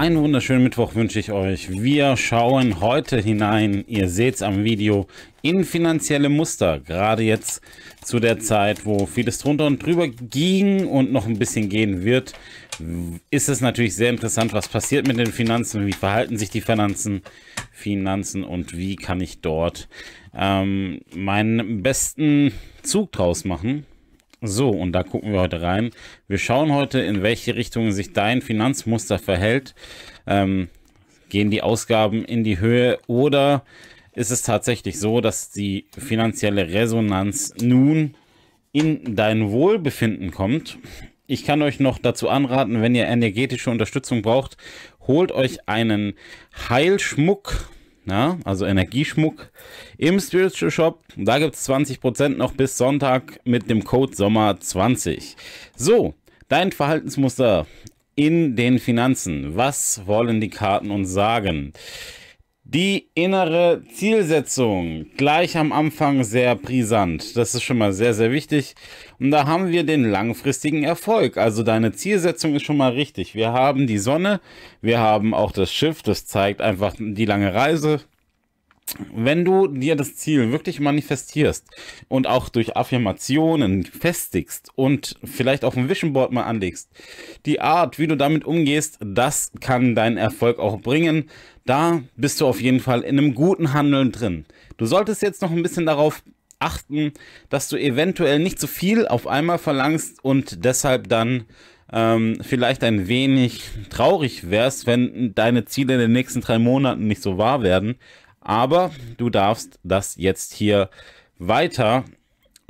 Einen wunderschönen Mittwoch wünsche ich euch. Wir schauen heute hinein, ihr seht es am Video, in finanzielle Muster. Gerade jetzt zu der Zeit, wo vieles drunter und drüber ging und noch ein bisschen gehen wird, ist es natürlich sehr interessant, was passiert mit den Finanzen, wie verhalten sich die Finanzen, Finanzen und wie kann ich dort ähm, meinen besten Zug draus machen. So, und da gucken wir heute rein. Wir schauen heute, in welche Richtung sich dein Finanzmuster verhält. Ähm, gehen die Ausgaben in die Höhe oder ist es tatsächlich so, dass die finanzielle Resonanz nun in dein Wohlbefinden kommt? Ich kann euch noch dazu anraten, wenn ihr energetische Unterstützung braucht, holt euch einen Heilschmuck ja, also Energieschmuck im Spiritual Shop. Da gibt es 20% noch bis Sonntag mit dem Code Sommer20. So, dein Verhaltensmuster in den Finanzen. Was wollen die Karten uns sagen? Die innere Zielsetzung, gleich am Anfang sehr brisant. Das ist schon mal sehr, sehr wichtig. Und da haben wir den langfristigen Erfolg. Also deine Zielsetzung ist schon mal richtig. Wir haben die Sonne, wir haben auch das Schiff, das zeigt einfach die lange Reise wenn du dir das Ziel wirklich manifestierst und auch durch Affirmationen festigst und vielleicht auf dem Vision Board mal anlegst, die Art, wie du damit umgehst, das kann deinen Erfolg auch bringen. Da bist du auf jeden Fall in einem guten Handeln drin. Du solltest jetzt noch ein bisschen darauf achten, dass du eventuell nicht zu viel auf einmal verlangst und deshalb dann ähm, vielleicht ein wenig traurig wärst, wenn deine Ziele in den nächsten drei Monaten nicht so wahr werden. Aber du darfst das jetzt hier weiter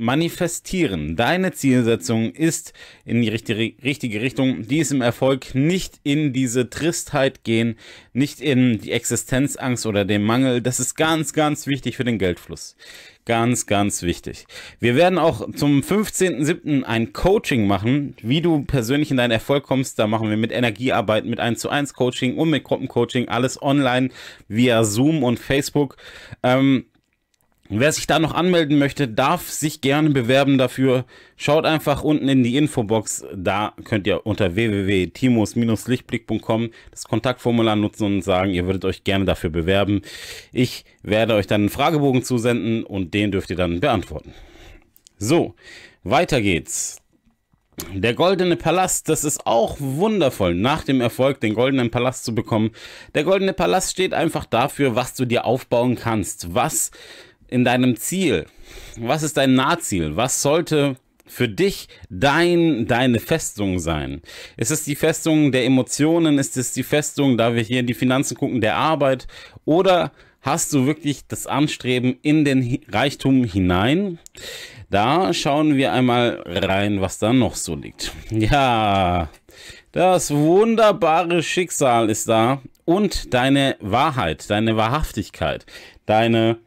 manifestieren. Deine Zielsetzung ist in die richtige, richtige Richtung. Die ist im Erfolg nicht in diese Tristheit gehen, nicht in die Existenzangst oder den Mangel. Das ist ganz, ganz wichtig für den Geldfluss. Ganz, ganz wichtig. Wir werden auch zum 15.07. ein Coaching machen, wie du persönlich in deinen Erfolg kommst. Da machen wir mit Energiearbeit, mit 1 zu 1 Coaching und mit Gruppencoaching, alles online via Zoom und Facebook. Ähm, Wer sich da noch anmelden möchte, darf sich gerne bewerben dafür. Schaut einfach unten in die Infobox. Da könnt ihr unter www.timos-lichtblick.com das Kontaktformular nutzen und sagen, ihr würdet euch gerne dafür bewerben. Ich werde euch dann einen Fragebogen zusenden und den dürft ihr dann beantworten. So, weiter geht's. Der Goldene Palast, das ist auch wundervoll, nach dem Erfolg den Goldenen Palast zu bekommen. Der Goldene Palast steht einfach dafür, was du dir aufbauen kannst, was in deinem Ziel? Was ist dein Nahziel? Was sollte für dich dein, deine Festung sein? Ist es die Festung der Emotionen? Ist es die Festung, da wir hier in die Finanzen gucken, der Arbeit? Oder hast du wirklich das Anstreben in den Reichtum hinein? Da schauen wir einmal rein, was da noch so liegt. Ja, das wunderbare Schicksal ist da und deine Wahrheit, deine Wahrhaftigkeit, deine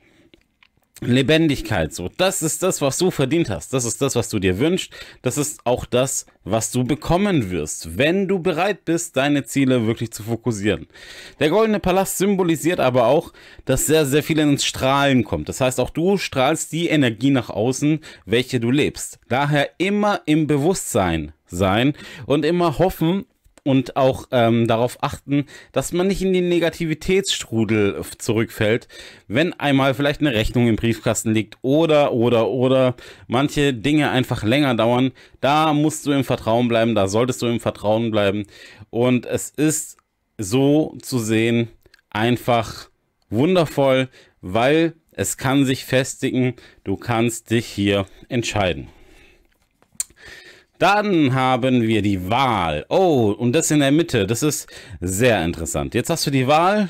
Lebendigkeit, so. Das ist das, was du verdient hast. Das ist das, was du dir wünschst. Das ist auch das, was du bekommen wirst, wenn du bereit bist, deine Ziele wirklich zu fokussieren. Der goldene Palast symbolisiert aber auch, dass sehr, sehr viel ins Strahlen kommt. Das heißt, auch du strahlst die Energie nach außen, welche du lebst. Daher immer im Bewusstsein sein und immer hoffen, und auch ähm, darauf achten, dass man nicht in den Negativitätsstrudel zurückfällt, wenn einmal vielleicht eine Rechnung im Briefkasten liegt oder, oder, oder manche Dinge einfach länger dauern. Da musst du im Vertrauen bleiben, da solltest du im Vertrauen bleiben. Und es ist so zu sehen einfach wundervoll, weil es kann sich festigen, du kannst dich hier entscheiden. Dann haben wir die Wahl. Oh, und das in der Mitte. Das ist sehr interessant. Jetzt hast du die Wahl.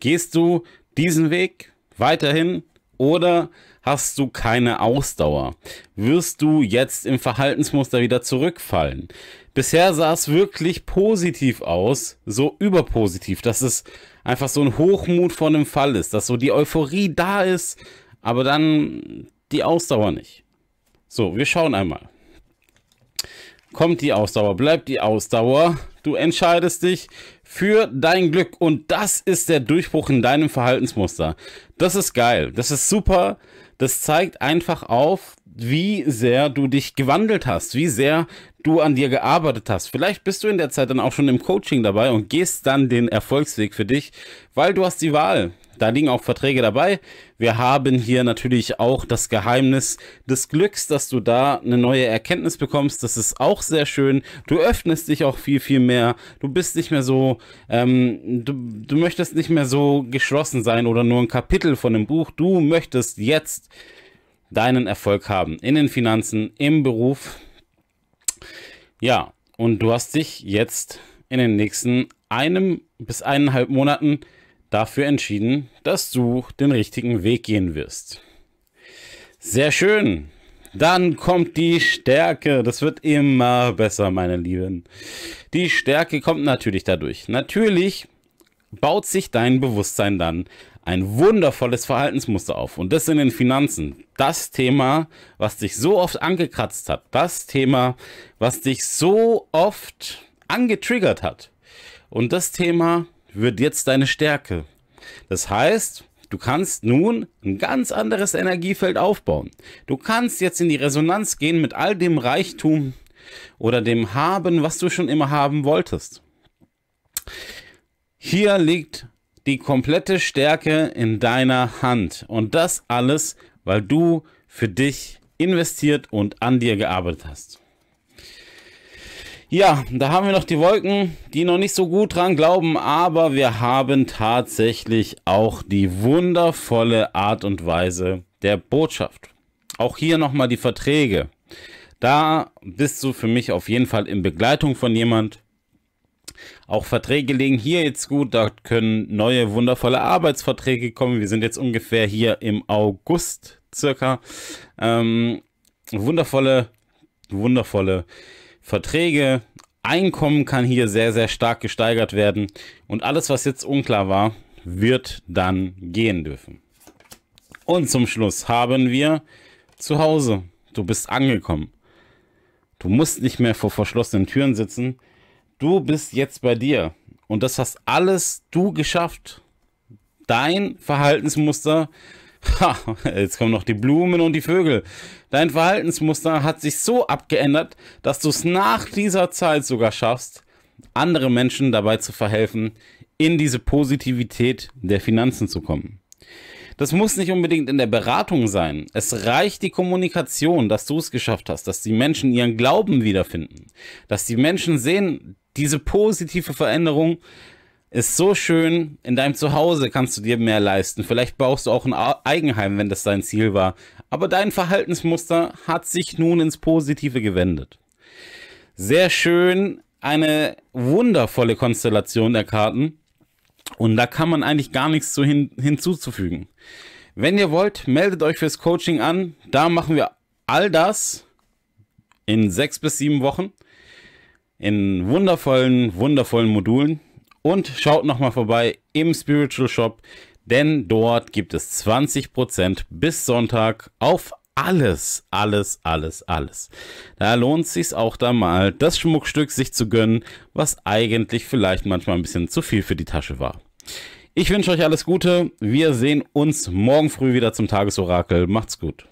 Gehst du diesen Weg weiterhin oder hast du keine Ausdauer? Wirst du jetzt im Verhaltensmuster wieder zurückfallen? Bisher sah es wirklich positiv aus, so überpositiv, dass es einfach so ein Hochmut vor einem Fall ist, dass so die Euphorie da ist, aber dann die Ausdauer nicht. So, wir schauen einmal. Kommt die Ausdauer, bleibt die Ausdauer. Du entscheidest dich für dein Glück und das ist der Durchbruch in deinem Verhaltensmuster. Das ist geil, das ist super. Das zeigt einfach auf, wie sehr du dich gewandelt hast, wie sehr du an dir gearbeitet hast. Vielleicht bist du in der Zeit dann auch schon im Coaching dabei und gehst dann den Erfolgsweg für dich, weil du hast die Wahl. Da liegen auch Verträge dabei. Wir haben hier natürlich auch das Geheimnis des Glücks, dass du da eine neue Erkenntnis bekommst. Das ist auch sehr schön. Du öffnest dich auch viel, viel mehr. Du bist nicht mehr so, ähm, du, du möchtest nicht mehr so geschlossen sein oder nur ein Kapitel von einem Buch. Du möchtest jetzt deinen Erfolg haben. In den Finanzen, im Beruf. Ja, und du hast dich jetzt in den nächsten einem bis eineinhalb Monaten dafür entschieden, dass du den richtigen Weg gehen wirst. Sehr schön. Dann kommt die Stärke. Das wird immer besser, meine Lieben. Die Stärke kommt natürlich dadurch. Natürlich baut sich dein Bewusstsein dann ein wundervolles Verhaltensmuster auf. Und das in den Finanzen. Das Thema, was dich so oft angekratzt hat. Das Thema, was dich so oft angetriggert hat. Und das Thema wird jetzt deine Stärke. Das heißt, du kannst nun ein ganz anderes Energiefeld aufbauen. Du kannst jetzt in die Resonanz gehen mit all dem Reichtum oder dem Haben, was du schon immer haben wolltest. Hier liegt die komplette Stärke in deiner Hand. Und das alles, weil du für dich investiert und an dir gearbeitet hast. Ja, da haben wir noch die Wolken, die noch nicht so gut dran glauben, aber wir haben tatsächlich auch die wundervolle Art und Weise der Botschaft. Auch hier nochmal die Verträge. Da bist du für mich auf jeden Fall in Begleitung von jemand, auch Verträge liegen hier jetzt gut. Da können neue wundervolle Arbeitsverträge kommen. Wir sind jetzt ungefähr hier im August circa. Ähm, wundervolle, wundervolle Verträge. Einkommen kann hier sehr, sehr stark gesteigert werden. Und alles, was jetzt unklar war, wird dann gehen dürfen. Und zum Schluss haben wir zu Hause. Du bist angekommen. Du musst nicht mehr vor verschlossenen Türen sitzen. Du bist jetzt bei dir und das hast alles du geschafft. Dein Verhaltensmuster, ha, jetzt kommen noch die Blumen und die Vögel. Dein Verhaltensmuster hat sich so abgeändert, dass du es nach dieser Zeit sogar schaffst, andere Menschen dabei zu verhelfen, in diese Positivität der Finanzen zu kommen. Das muss nicht unbedingt in der Beratung sein. Es reicht die Kommunikation, dass du es geschafft hast, dass die Menschen ihren Glauben wiederfinden, dass die Menschen sehen, diese positive Veränderung ist so schön. In deinem Zuhause kannst du dir mehr leisten. Vielleicht brauchst du auch ein Eigenheim, wenn das dein Ziel war. Aber dein Verhaltensmuster hat sich nun ins Positive gewendet. Sehr schön, eine wundervolle Konstellation der Karten. Und da kann man eigentlich gar nichts zu hin, hinzuzufügen. Wenn ihr wollt, meldet euch fürs Coaching an. Da machen wir all das in sechs bis sieben Wochen in wundervollen, wundervollen Modulen. Und schaut nochmal vorbei im Spiritual Shop, denn dort gibt es 20% bis Sonntag auf alles, alles, alles, alles. Da lohnt es sich auch da mal, das Schmuckstück sich zu gönnen, was eigentlich vielleicht manchmal ein bisschen zu viel für die Tasche war. Ich wünsche euch alles Gute. Wir sehen uns morgen früh wieder zum Tagesorakel. Macht's gut.